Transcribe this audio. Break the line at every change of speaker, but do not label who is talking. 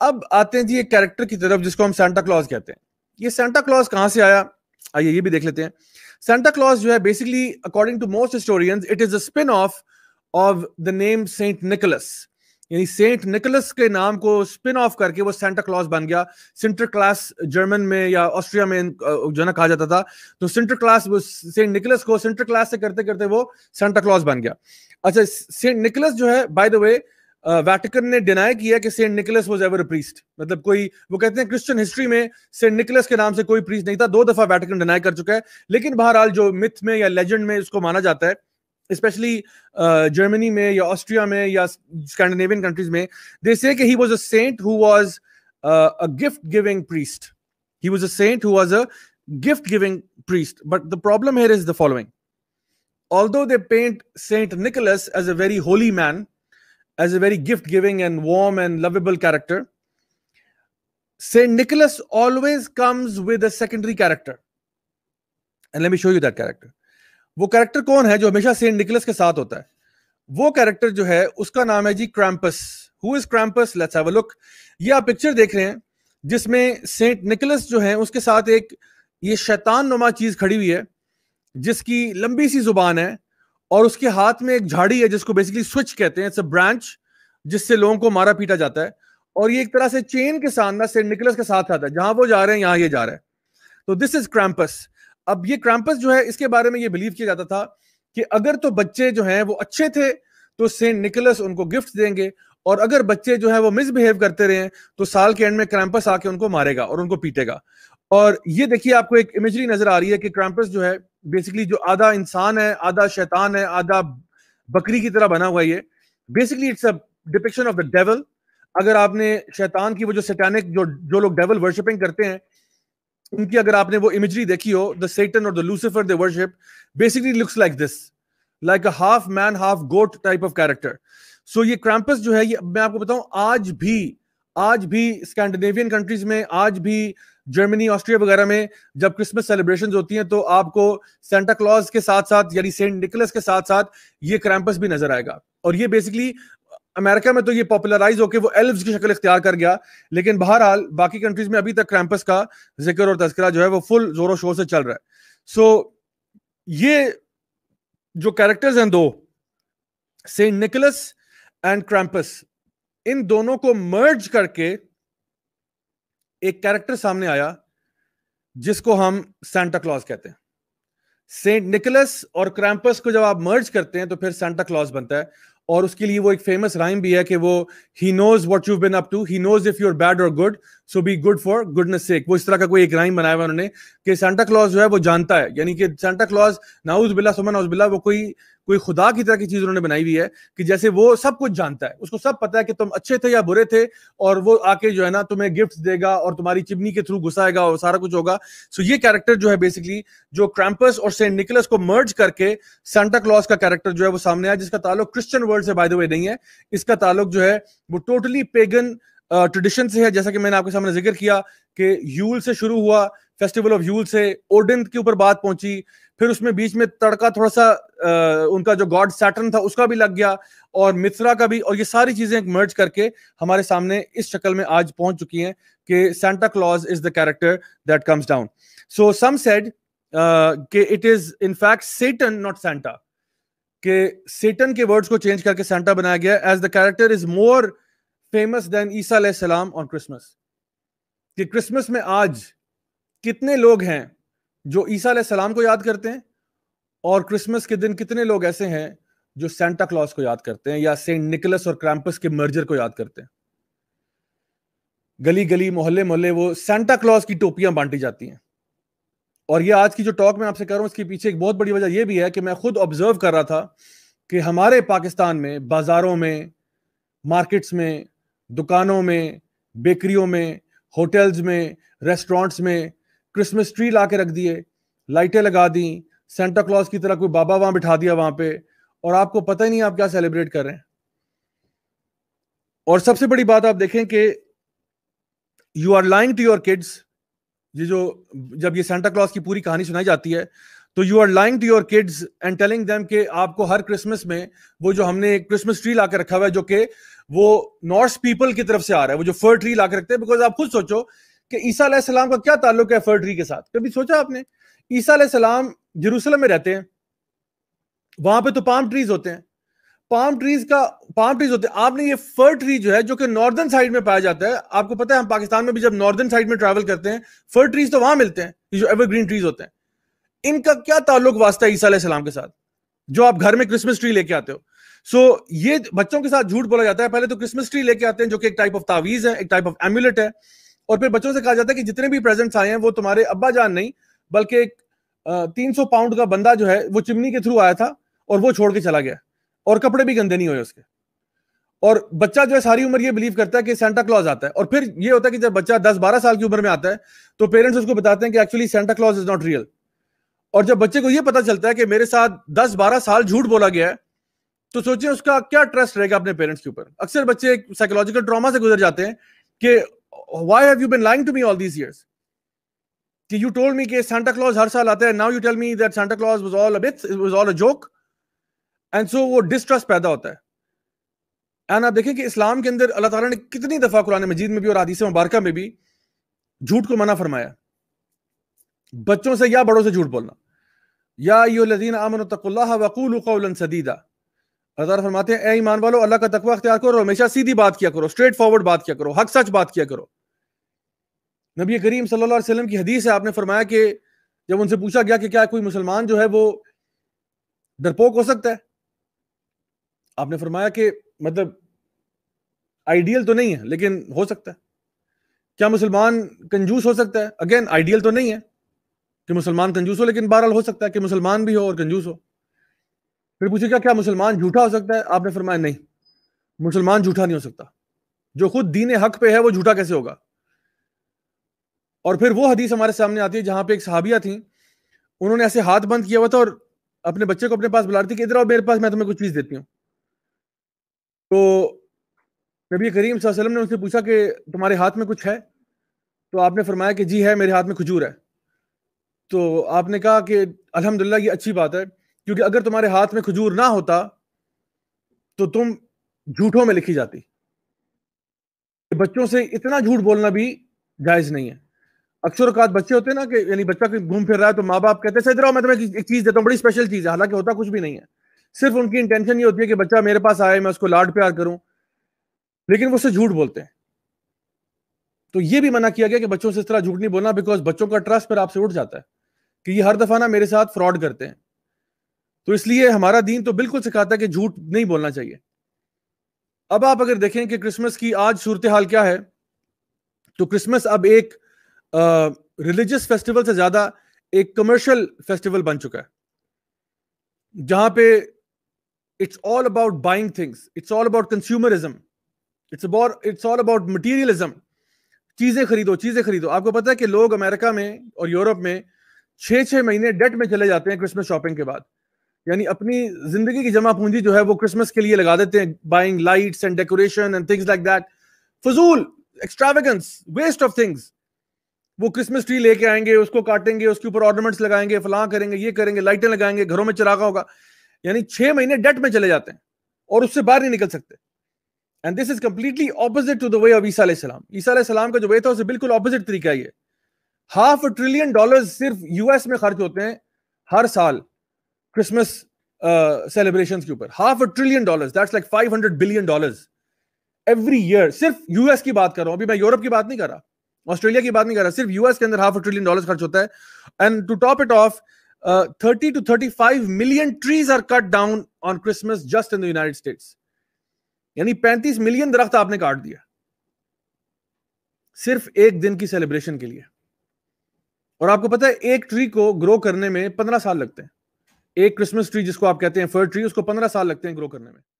अब आते हैं जी एक कैरेक्टर की तरफ जिसको हम सेंटा क्लॉज कहते हैं ये सेंटा क्लॉज कहां से आया आइए ये भी देख लेते हैं सेंटा क्लॉज जो है basically according to most historians it is a spin off of the name Saint Nicholas यानी सेंट निकोलस के नाम को स्पिन ऑफ करके वो सेंटा क्लॉज बन गया सेंटर क्लास जर्मन में या ऑस्ट्रिया में जो ना कहा जाता था तो सेंटर क्लास वो सेंट निकोलस को सेंटर क्लास से करते करते वो सेंटा क्लॉज बन गया अच्छा सेंट निकोलस जो है बाय द वे वैटिकन ने डिनाई किया कि Saint Nicholas was ever a priest मतलब कोई वो कहते हैं क्रिश्चियन हिस्ट्री में सेंट निकलस के नाम से कोई प्रीस्ट नहीं था दो दफा वैटिकन डिनाई कर चुका है लेकिन बहरहाल जो मिथ में या लेजेंड में इसको माना जाता है स्पेशली जर्मनी uh, में या ऑस्ट्रिया में या स्कैंडिनेवियन कंट्रीज में दे से कि he was a saint who was a gift giving priest he was a saint who was a gift giving priest but the problem here is the following although they paint Saint Nicholas as a very holy man as a very gift giving and warm and lovable character. Saint Nicholas always comes with a secondary character. And let me show you that character. वो character कौन है जो हमेशा Saint Nicholas के साथ होता है वो कैरेक्टर जो है उसका नाम है जी Krampus who is Krampus let's have a look ये आप पिक्चर देख रहे हैं जिसमें सेंट निकलस जो है उसके साथ एक ये शैतान नुमा चीज खड़ी हुई है जिसकी लंबी सी जुबान है और उसके हाथ में एक झाड़ी है जिसको बेसिकली स्विच कहते हैं इट्स ब्रांच जिससे लोगों को मारा पीटा जाता है और ये एक तरह से चेन के साथ ना सेंट निकलस के साथ आता है जहां वो जा रहे हैं यहां ये जा रहा है तो दिस इज क्रैम्पस अब ये क्रैम्पस जो है इसके बारे में ये बिलीव किया जाता था कि अगर तो बच्चे जो हैं वो अच्छे थे तो सेंट निकलस उनको गिफ्ट देंगे और अगर बच्चे जो है वो मिसबिहेव करते रहे तो साल के एंड में क्रैम्पस आके उनको मारेगा और उनको पीटेगा और ये देखिए आपको एक इमेजरी नजर आ रही है कि क्रैम्पस जो है बेसिकली जो आधा इंसान है आधा शैतान है आधा बकरी की तरह बना हुआ ये basically it's a depiction of the devil अगर आपने शैतान की वो जो सेटानिक जो जो लोग डेवल वर्शिपिंग करते हैं उनकी अगर आपने वो इमेजरी देखी हो द सेटन और the Lucifer they worship basically looks like this like a half man half goat type of character so ये क्रैम्पस जो है ये मैं आपको बताऊं आज भी आज भी स्कैंडिनेवियन कंट्रीज में आज भी जर्मनी ऑस्ट्रिया वगैरह में जब क्रिसमस सेलिब्रेशन होती हैं तो आपको सेंटा क्लॉज के साथ साथ यानी सेंट निकलस के साथ साथ ये क्रैम्पस भी नजर आएगा और ये बेसिकली अमेरिका में तो ये पॉपुलराइज होकर वो एल्व की शक्ल इख्तियार कर गया लेकिन बहरहाल बाकी कंट्रीज में अभी तक क्रैम्पस का जिक्र और तस्करा जो है वो फुल जोरों शोर से चल रहा है सो so, ये जो कैरेक्टर्स हैं दो सेंट निकलस एंड क्रैम्पस इन दोनों को मर्ज करके एक कैरेक्टर सामने आया जिसको हम सेंटा क्लॉज कहते हैं सेंट निकोलस और क्रैम्पस को जब आप मर्ज करते हैं तो फिर सेंटा क्लॉज बनता है और उसके लिए वो एक फेमस राइम भी है कि वो he knows what you been up to he knows if you're bad और good so be good for goodness sake वो इस तरह का कोई एक राइम बनाया हुआ उन्होंने कि सेंटा क्लॉज जो है वो जानता है यानी कि सेंटा क्लॉज नाउज बिला सुमन नाउज बिला वो कोई कोई खुदा की तरह की चीज उन्होंने बनाई हुई है कि जैसे वो सब कुछ जानता है उसको सब पता है कि तुम अच्छे थे या बुरे थे और वो आके जो है ना तुम्हें गिफ्ट देगा और तुम्हारी चिमनी के थ्रू घुसाएगा और सारा कुछ होगा सो ये कैरेक्टर जो है बेसिकली जो क्रैम्पस और सेंट निकलस को मर्ज करके सेंटा क्लॉज का कैरेक्टर जो है वो सामने आया जिसका ताल्लुक क्रिश्चियन वर्ल्ड से बाय द वे नहीं है इसका ताल्लुक जो है वो टोटली पेगन ट्रेडिशन से है जैसा कि मैंने आपके सामने जिक्र किया कि यूल से शुरू हुआ फेस्टिवल ऑफ यूल से ओडिन के ऊपर बात पहुंची फिर उसमें बीच में तड़का थोड़ा सा आ, उनका जो गॉड सैटर्न था उसका भी लग गया और मिथ्रा का भी और ये सारी चीजें मर्ज करके हमारे सामने इस शक्ल में आज पहुंच चुकी हैं कि Santa Claus is the character that comes down so some said कि it is in fact Satan not Santa के सेटन के वर्ड्स को चेंज करके सेंटा बनाया गया as the character is more famous than ईसा सलाम ऑन क्रिसमस कि क्रिसमस में आज कितने लोग हैं जो ईसा सलाम को याद करते हैं और क्रिसमस के दिन कितने लोग ऐसे हैं जो सेंटा क्लॉज को याद करते हैं या सेंट निकलस और क्रैम्पस के मर्जर को याद करते हैं गली गली मोहल्ले मोहल्ले वो सेंटा क्लॉज की टोपियां बांटी जाती हैं और ये आज की जो टॉक मैं आपसे कर रहा हूँ इसके पीछे एक बहुत बड़ी वजह यह भी है कि मैं खुद ऑब्जर्व कर रहा था कि हमारे पाकिस्तान में बाजारों में मार्केट्स में दुकानों में बेकरियों में होटल्स में रेस्टोरेंट्स में क्रिसमस ट्री ला के रख दिए लाइटें लगा दी सेंटा क्लॉज की तरह कोई बाबा वहां बिठा दिया वहां पे और आपको पता ही नहीं आप क्या सेलिब्रेट कर रहे हैं और सबसे बड़ी बात आप देखें कि you are lying to your kids ये जो जब ये सेंटा क्लॉज की पूरी कहानी सुनाई जाती है तो you are lying to your kids and telling them कि आपको हर क्रिसमस में वो जो हमने क्रिसमस ट्री ला के रखा हुआ है जो कि वो नॉर्थ पीपल की तरफ से आ रहा है वो जो फर ट्री ला के रखते हैं बिकॉज आप खुद सोचो कि ईसा सलाम का क्या ताल्लुक है फर्टरी के साथ कभी सोचा आपने ईसा सलाम यरूशलेम में रहते हैं वहां पे तो पाम ट्रीज होते हैं पाम ट्रीज का पाम ट्रीज होते हैं आपने ये फर ट्री जो है जो कि नॉर्दर्न साइड में पाया जाता है आपको पता है हम पाकिस्तान में भी जब नॉर्दर्न साइड में ट्रैवल करते हैं फर ट्रीज तो वहां मिलते हैं जो एवरग्रीन ट्रीज होते हैं इनका क्या ताल्लुक वास्ता है ईसा सलाम के साथ जो आप घर में क्रिसमस ट्री लेके आते हो सो so, ये बच्चों के साथ झूठ बोला जाता है पहले तो क्रिसमस ट्री लेके आते हैं जो कि एक टाइप ऑफ तावीज है एक टाइप ऑफ एम्यूलेट है और फिर बच्चों से कहा जाता है कि जितने भी प्रेजेंट्स आए हैं वो तुम्हारे अब्बा जान नहीं बल्कि एक तीन सौ पाउंड का बंदा जो है वो चिमनी के थ्रू आया था और वो छोड़ के चला गया और कपड़े भी गंदे नहीं हुए उसके और बच्चा जो है सारी उम्र ये बिलीव करता है कि सेंटा क्लॉज आता है और फिर ये होता है कि जब बच्चा दस बारह साल की उम्र में आता है तो पेरेंट्स उसको बताते हैं कि actually Santa Claus is not real और जब बच्चे को ये पता चलता है कि मेरे साथ दस बारह साल झूठ बोला गया है तो सोचिए उसका क्या ट्रस्ट रहेगा अपने पेरेंट्स के ऊपर अक्सर बच्चे एक साइकोलॉजिकल ट्रॉमा से गुजर जाते हैं कि Oh, why have you been lying to me all these years you told me that santa claus har saal aata hai now you tell me that santa claus was all a myth it was all a joke and so wo distrust पैदा होता है and आप देखें कि इस्लाम के अंदर अल्लाह ताला ने कितनी दफा कुरान मजीद में भी और आदीस मुबारक में भी झूठ को मना फरमाया बच्चों से या बड़ों से झूठ बोलना या लजीन आमन वकूल सदीदा अल्लाह फरमाते हैं ए ईमान वालो अल्लाह का तकवा अख्तियार करो हमेशा सीधी बात किया करो स्ट्रेट फॉरवर्ड बात किया करो हक सच बात किया करो नबी करीम सल्लल्लाहु अलैहि वसल्लम की हदीस है आपने फरमाया कि जब उनसे पूछा गया कि क्या कोई मुसलमान जो है वो डरपोक हो सकता है आपने फरमाया कि मतलब आइडियल तो नहीं है लेकिन हो सकता है क्या मुसलमान कंजूस हो सकता है अगेन आइडियल तो नहीं है कि मुसलमान कंजूस हो लेकिन बहरहाल हो सकता है कि मुसलमान भी हो और कंजूस हो फिर पूछे क्या क्या मुसलमान झूठा हो सकता है आपने फरमाया नहीं मुसलमान झूठा नहीं हो सकता जो खुद दीन हक पे है वो झूठा कैसे होगा और फिर वो हदीस हमारे सामने आती है जहां पे एक सहाबिया थी उन्होंने ऐसे हाथ बंद किया हुआ था और अपने बच्चे को अपने पास बुला रही थी इधर आओ मेरे पास मैं तुम्हें कुछ चीज़ देती हूँ तो नबी करीम वसल्लम ने उनसे पूछा कि तुम्हारे हाथ में कुछ है तो आपने फरमाया कि जी है मेरे हाथ में खजूर है तो आपने कहा कि अल्हम्दुलिल्लाह ये अच्छी बात है क्योंकि अगर तुम्हारे हाथ में खजूर ना होता तो तुम झूठों में लिखी जाती बच्चों से इतना झूठ बोलना भी जायज़ नहीं है अक्सर अकात बच्चे होते हैं ना कि यानी बच्चा कोई घूम फिर रहा है तो माँ बाप कहते हैं सही रहो मैं तुम्हें एक चीज़ देता हूँ बड़ी स्पेशल चीज़ है हालांकि होता कुछ भी नहीं है सिर्फ उनकी इंटेंशन ये होती है कि बच्चा मेरे पास आए मैं उसको लाड प्यार करूं लेकिन वो उससे झूठ बोलते हैं तो ये भी मना किया गया कि बच्चों से इस तरह झूठ नहीं बोलना बिकॉज बच्चों का ट्रस्ट फिर आपसे उठ जाता है कि ये हर दफा ना मेरे साथ फ्रॉड करते हैं तो इसलिए हमारा दीन तो बिल्कुल सिखाता है कि झूठ नहीं बोलना चाहिए अब आप अगर देखें कि क्रिसमस की आज सूरत हाल क्या है तो क्रिसमस अब एक रिलीजियस फेस्टिवल से ज्यादा एक कमर्शियल फेस्टिवल बन चुका है जहां पे it's all about buying things it's all about consumerism it's about it's all about materialism चीजें खरीदो चीजें खरीदो आपको पता है कि लोग अमेरिका में और यूरोप में छह छह महीने डेट में चले जाते हैं क्रिसमस शॉपिंग के बाद यानी अपनी जिंदगी की जमा पूंजी जो है वो क्रिसमस के लिए लगा देते हैं buying lights and decoration and things like that फजूल एक्सट्रावेगेंस वेस्ट ऑफ थिंग्स वो क्रिसमस ट्री लेके आएंगे उसको काटेंगे उसके ऊपर ऑर्नामेंट्स लगाएंगे फलां करेंगे ये करेंगे लाइटें लगाएंगे घरों में चिरागा होगा यानी छह महीने डेट में चले जाते हैं और उससे बाहर नहीं निकल सकते and this is completely opposite to the way of ईसा सलाम ईसा सलाम का जो वे था उससे बिल्कुल ऑपोजिट तरीका ये हाफ ट्रिलियन डॉलर सिर्फ यूएस में खर्च होते हैं हर साल क्रिसमस सेलिब्रेशन uh, के ऊपर half a trillion dollar that's like five hundred billion dollar every year सिर्फ यूएस की बात कर रहा हूं अभी मैं यूरोप की बात नहीं कर रहा ऑस्ट्रेलिया की बात नहीं कर रहा सिर्फ यूएस के अंदर हाफ ट्रिलियन डॉलर खर्च होता है and to top it off thirty to thirty five million trees are cut down on Christmas just in the United States यानी पैंतीस मिलियन दरख्त आपने काट दिया सिर्फ एक दिन की सेलिब्रेशन के लिए और आपको पता है एक ट्री को ग्रो करने में पंद्रह साल लगते हैं एक क्रिसमस ट्री जिसको आप कहते हैं फर ट्री उसको पंद्रह साल लगते हैं ग्रो करने में